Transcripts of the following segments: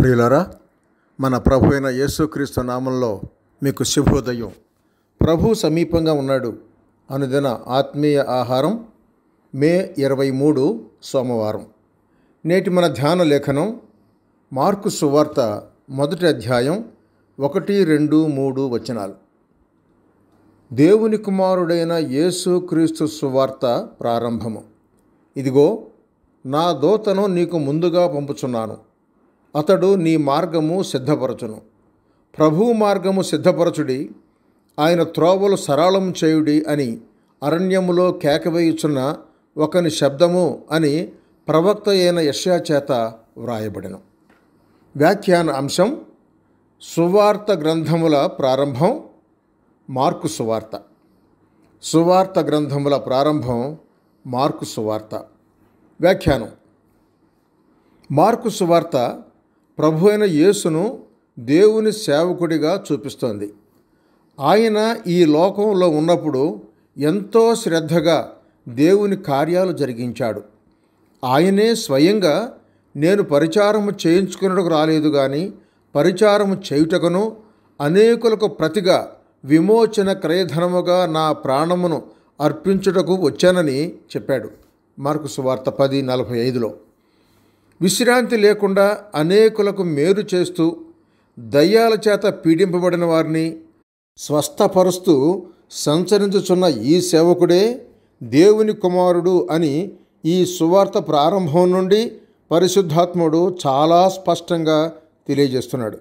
ప్రియులరా మన ప్రభు అయిన యేసుక్రీస్తు నామంలో మీకు శుభోదయం ప్రభు సమీపంగా ఉన్నాడు అనుదిన ఆత్మీయ ఆహారం మే ఇరవై మూడు సోమవారం నేటి మన ధ్యాన లేఖనం మార్కు సువార్త మొదటి అధ్యాయం ఒకటి రెండు మూడు వచనాలు దేవుని కుమారుడైన యేసుక్రీస్తు సువార్త ప్రారంభము ఇదిగో నా దోతను నీకు ముందుగా పంపుచున్నాను అతడు నీ మార్గము సిద్ధపరచును ప్రభువు మార్గము సిద్ధపరచుడి ఆయన త్రోవలు సరళం చేయుడి అని అరణ్యములో కేకవేయుచున్న ఒకని శబ్దము అని ప్రవక్త అయిన యష్యా చేత వ్రాయబడెను వ్యాఖ్యాన అంశం సువార్త గ్రంథముల ప్రారంభం మార్కు సువార్త సువార్త గ్రంథముల ప్రారంభం మార్కు సువార్త వ్యాఖ్యానం మార్కు సువార్త ప్రభు అయిన యేసును దేవుని సేవకుడిగా చూపిస్తోంది ఆయన ఈ లోకంలో ఉన్నప్పుడు ఎంతో శ్రద్ధగా దేవుని కార్యాలు జరిగించాడు ఆయనే స్వయంగా నేను పరిచారము చేయించుకున్నకు రాలేదు కానీ పరిచారము చేయుటకును అనేకులకు ప్రతిగా విమోచన క్రయధనముగా నా ప్రాణమును అర్పించుటకు వచ్చానని చెప్పాడు మార్కు సువార్త పది నలభై ఐదులో విశ్రాంతి లేకుండా అనేకులకు మేలు చేస్తూ దయ్యాల చేత పీడింపబడిన వారిని స్వస్థపరుస్తూ సంచరించుచున్న ఈ సేవకుడే దేవుని కుమారుడు అని ఈ సువార్త ప్రారంభం నుండి పరిశుద్ధాత్ముడు చాలా స్పష్టంగా తెలియజేస్తున్నాడు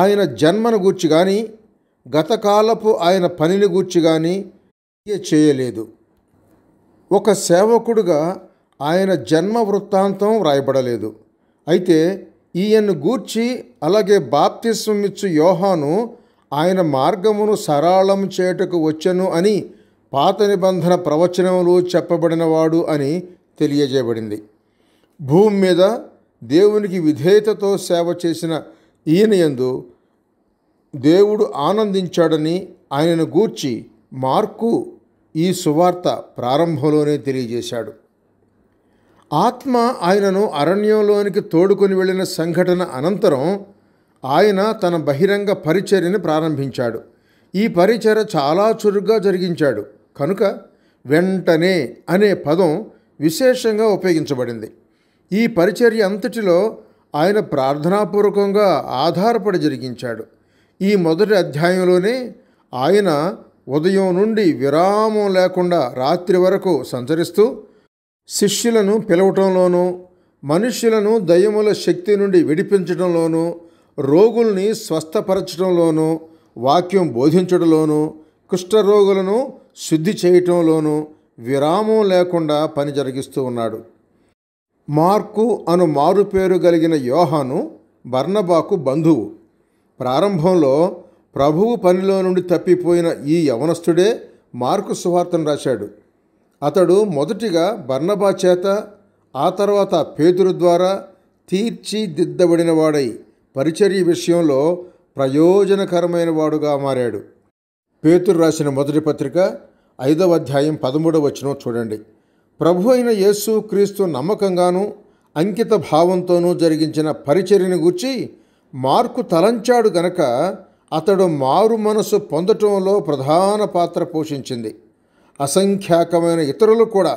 ఆయన జన్మను గూర్చి కానీ గతకాలపు ఆయన పనిని గూర్చి కానీ చేయలేదు ఒక సేవకుడుగా ఆయన జన్మ వృత్తాంతం వ్రాయబడలేదు అయితే ఈయన్ను గూర్చి అలాగే బాప్తిస్వం ఇచ్చు యోహాను ఆయన మార్గమును సరళం చేటకు వచ్చను అని పాత నిబంధన ప్రవచనములు చెప్పబడినవాడు అని తెలియజేయబడింది భూమి మీద దేవునికి విధేయతతో సేవ చేసిన ఈయన ఎందు దేవుడు ఆనందించాడని ఆయనను గూర్చి మార్కు ఈ సువార్త ప్రారంభంలోనే తెలియజేశాడు ఆత్మ ఆయనను అరణ్యంలోనికి తోడుకొని వెళ్ళిన సంఘటన అనంతరం ఆయన తన బహిరంగ పరిచర్యని ప్రారంభించాడు ఈ పరిచర్య చాలా చురుగ్గా జరిగించాడు కనుక వెంటనే అనే పదం విశేషంగా ఉపయోగించబడింది ఈ పరిచర్య అంతటిలో ఆయన ప్రార్థనాపూర్వకంగా ఆధారపడి జరిగించాడు ఈ మొదటి అధ్యాయంలోనే ఆయన ఉదయం నుండి విరామం లేకుండా రాత్రి వరకు సంచరిస్తూ శిష్యులను పిలవటంలోనూ మనుష్యులను దయ్యముల శక్తి నుండి విడిపించడంలోనూ రోగుల్ని స్వస్థపరచడంలోనూ వాక్యం బోధించడంలోనూ కుష్ఠరోగులను శుద్ధి చేయటంలోనూ విరామం లేకుండా పని జరిగిస్తూ ఉన్నాడు మార్కు అను మారు పేరు కలిగిన యోహాను బర్ణబాకు బంధువు ప్రారంభంలో ప్రభువు పనిలో నుండి తప్పిపోయిన ఈ యవనస్తుడే మార్కు సువార్తను రాశాడు అతడు మొదటిగా బర్ణబా చేత ఆ తర్వాత పేదురు ద్వారా తీర్చిదిద్దబడినవాడై పరిచర్య విషయంలో ప్రయోజనకరమైన వాడుగా మారాడు పేతురు రాసిన మొదటి పత్రిక ఐదవ అధ్యాయం పదమూడవ వచనం చూడండి ప్రభు అయిన యేసు క్రీస్తు నమ్మకంగాను అంకిత భావంతోనూ జరిగించిన పరిచర్యను గూర్చి మార్కు తలంచాడు గనక అతడు మారు మనసు పొందటంలో ప్రధాన పాత్ర పోషించింది అసంఖ్యాకమైన ఇతరులు కూడా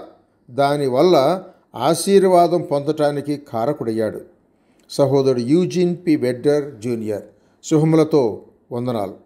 దానివల్ల ఆశీర్వాదం పొందటానికి కారకుడయ్యాడు సహోదరుడు యూజిన్ పి బెడ్డర్ జూనియర్ శుభములతో వందనాలు